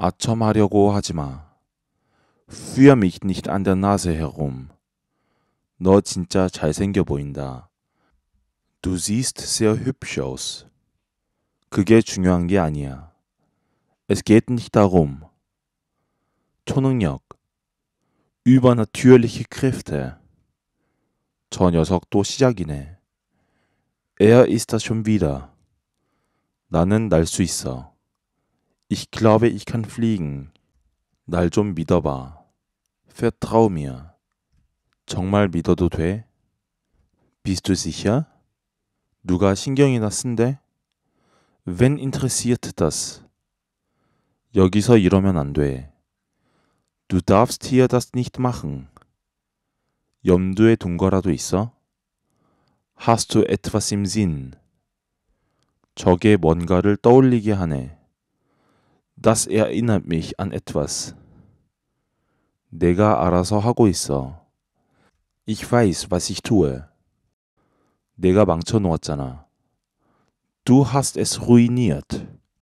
아첨하려고 하지 마. Führ mich nicht an der Nase herum. 너 진짜 잘생겨 보인다. Du siehst sehr hübsch aus. 그게 중요한 게 아니야. Es geht nicht darum. 초능력. Übernatürliche Kräfte. 저 녀석 또 시작이네. Er ist das schon wieder. 나는 날 수 있어. Ich glaube, ich kann fliegen. 날 좀 믿어봐. Vertrau mir. 정말 믿어도 돼? Bist du sicher? 누가 신경이나 쓴대? Wen interessiert das? 여기서 이러면 안 돼. Du darfst hier das nicht machen. 염두에 둔 거라도 있어? Hast du etwas im Sinn? 저게 뭔가를 떠올리게 하네. Das erinnert mich an etwas. 내가 알아서 하고 있어. Ich weiß, was ich tue. 내가 망쳐놓았잖아. Du hast es ruiniert.